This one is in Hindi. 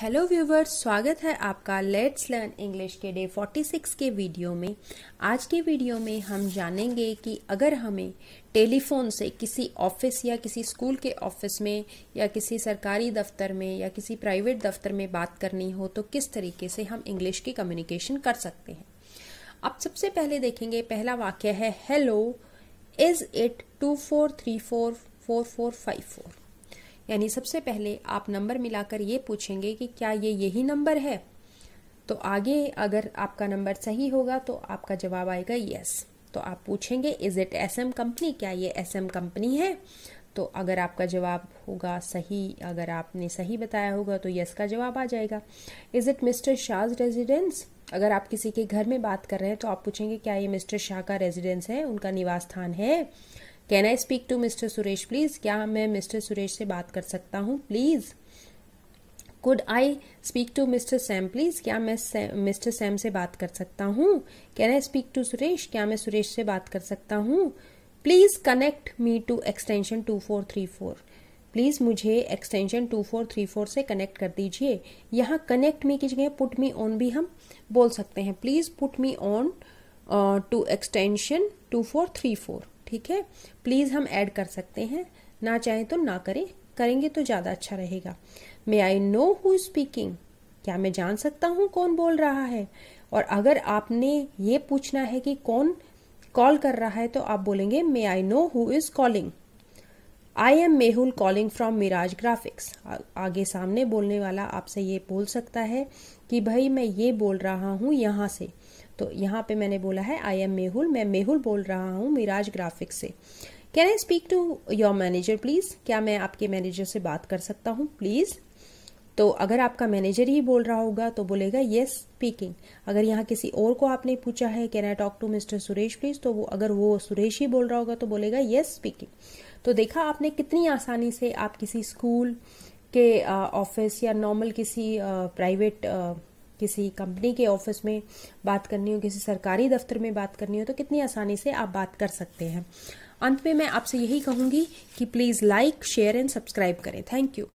हेलो व्यूवर्स स्वागत है आपका लेट्स लर्न इंग्लिश के डे 46 के वीडियो में आज के वीडियो में हम जानेंगे कि अगर हमें टेलीफोन से किसी ऑफिस या किसी स्कूल के ऑफिस में या किसी सरकारी दफ्तर में या किसी प्राइवेट दफ्तर में बात करनी हो तो किस तरीके से हम इंग्लिश की कम्युनिकेशन कर सकते हैं अब सबसे पहले देखेंगे पहला वाक्य है hello is it two four three four four four five four यानी सबसे पहले आप नंबर मिलाकर ये पूछेंगे कि क्या ये यही नंबर है तो आगे अगर आपका नंबर सही होगा तो आपका जवाब आएगा यस तो आप पूछेंगे is it S M company क्या ये एस एम कंपनी है तो अगर आपका जवाब होगा सही अगर आपने सही बताया होगा तो यस का जवाब आ जाएगा is it mister Shah's residence अगर आप किसी के घर में बात कर रहे हैं तो आप पूछेंगे क्या ये मिस्टर शाह का रेजिडेंस है उनका निवास स्थान है can I speak to mister Suresh please क्या मैं मिस्टर सुरेश से बात कर सकता हूँ please could I speak to mister Sam please क्या मैं मिस्टर सैम से बात कर सकता हूँ can I speak to Suresh क्या मैं सुरेश से बात कर सकता हूँ please connect me to extension two four three four please मुझे extension two four three four से कनेक्ट कर दीजिए यहाँ कनेक्ट मी की जगह पुट मी ऑन भी हम बोल सकते हैं please put me on to extension two four three four ठीक है प्लीज़ हम ऐड कर सकते हैं ना चाहें तो ना करें करेंगे तो ज़्यादा अच्छा रहेगा may I know who speaking क्या मैं जान सकता हूँ कौन बोल रहा है और अगर आपने ये पूछना है कि कौन कॉल कर रहा है तो आप बोलेंगे may I know who is calling I am Mehul calling from Miraj graphics आगे सामने बोलने वाला आपसे ये बोल सकता है कि भाई मैं ये बोल रहा हूँ यहाँ से तो यहाँ पे मैंने बोला है आई एम मेहुल मैं मेहुल बोल रहा हूँ मिराज ग्राफिक्स से can I speak to your manager please क्या मैं आपके मैनेजर से बात कर सकता हूँ प्लीज़ तो अगर आपका मैनेजर ही बोल रहा होगा तो बोलेगा येस स्पीकिंग अगर यहाँ किसी और को आपने पूछा है can I talk to mister Suresh please तो वो अगर वो सुरेश ही बोल रहा होगा तो बोलेगा येस स्पीकिंग तो देखा आपने कितनी आसानी से आप किसी स्कूल के ऑफिस या नॉर्मल किसी प्राइवेट किसी कंपनी के ऑफिस में बात करनी हो किसी सरकारी दफ्तर में बात करनी हो तो कितनी आसानी से आप बात कर सकते हैं अंत में मैं आपसे यही कहूंगी कि please like share and subscribe करें थैंक यू